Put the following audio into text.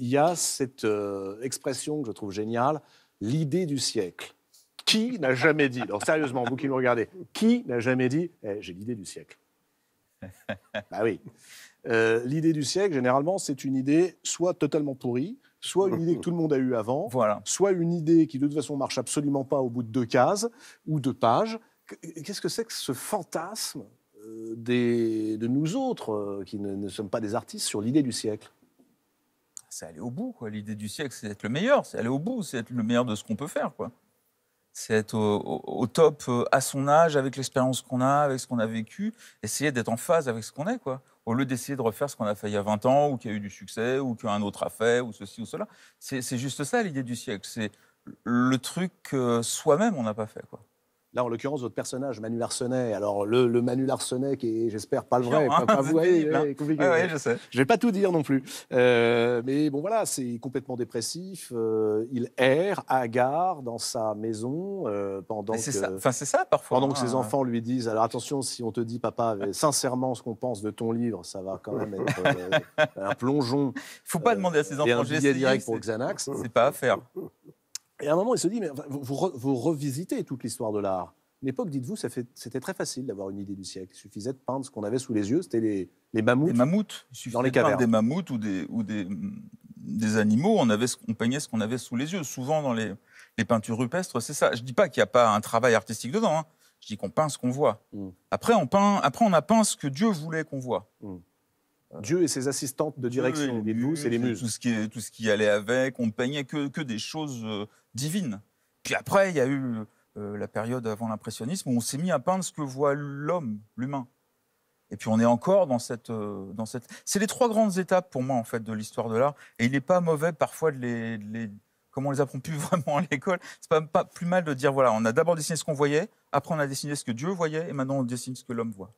il y a cette euh, expression que je trouve géniale, l'idée du siècle. Qui n'a jamais dit, alors sérieusement, vous qui nous regardez, qui n'a jamais dit eh, j'ai l'idée du siècle Bah oui. Euh, l'idée du siècle, généralement, c'est une idée soit totalement pourrie, soit une idée que tout le monde a eue avant, soit une idée qui de toute façon marche absolument pas au bout de deux cases ou deux pages. Qu'est-ce que c'est que ce fantasme euh, de nous autres qui ne sommes pas des artistes sur l'idée du siècle c'est aller au bout. Quoi. L'idée du siècle, c'est d'être le meilleur, c'est aller au bout, c'est être le meilleur de ce qu'on peut faire. Quoi. C'est être au, top euh, à son âge, avec l'expérience qu'on a, avec ce qu'on a vécu, essayer d'être en phase avec ce qu'on est, quoi. Au lieu d'essayer de refaire ce qu'on a fait il y a 20 ans, ou qui a eu du succès, ou qu'un autre a fait, ou ceci ou cela. C'est, c'est juste ça l'idée du siècle. C'est le truc que soi-même on n'a pas fait, quoi. Là, en l'occurrence, votre personnage, Manu Larsenet. Alors, le, Manu Larsenet, qui est, j'espère, pas le vrai, pas eh, hein. eh, compliqué. je sais. Je vais pas tout dire non plus. Euh, mais bon, voilà, c'est complètement dépressif. Euh, il erre à gare dans sa maison euh, pendant que. ça parfois. Pendant hein. ses enfants lui disent alors attention, si on te dit papa sincèrement ce qu'on pense de ton livre, ça va quand même être un plongeon. Il Faut pas demander à ses enfants. de un direct pour Xanax. C'est pas à faire et à un moment, il se dit, mais vous, revisitez toute l'histoire de l'art. L'époque, dites-vous, c'était très facile d'avoir une idée du siècle. Il suffisait de peindre ce qu'on avait sous les yeux, c'était les, les, mammouths. Les mammouths, il dans les de cavernes. Des mammouths ou des, ou des, animaux, on, avait, on peignait ce qu'on avait sous les yeux. Souvent dans les, peintures rupestres, c'est ça. Je ne dis pas qu'il n'y a pas un travail artistique dedans. Hein. Je dis qu'on peint ce qu'on voit. Mm. Après, on peint, après, on a peint ce que Dieu voulait qu'on voit. Mm. Dieu et ses assistantes de direction, les vous et les muses. Tout ce qui, tout ce qui allait avec, on peignait que, des choses euh, divines. Puis après, il y a eu euh, la période avant l'impressionnisme où on s'est mis à peindre ce que voit l'homme, l'humain. Et puis on est encore dans cette, euh, dans cette. C'est les trois grandes étapes pour moi en fait de l'histoire de l'art. Et il n'est pas mauvais parfois de les, comme on les apprend plus vraiment à l'école. C'est pas, pas plus mal de dire voilà, on a d'abord dessiné ce qu'on voyait, après on a dessiné ce que Dieu voyait, et maintenant on dessine ce que l'homme voit.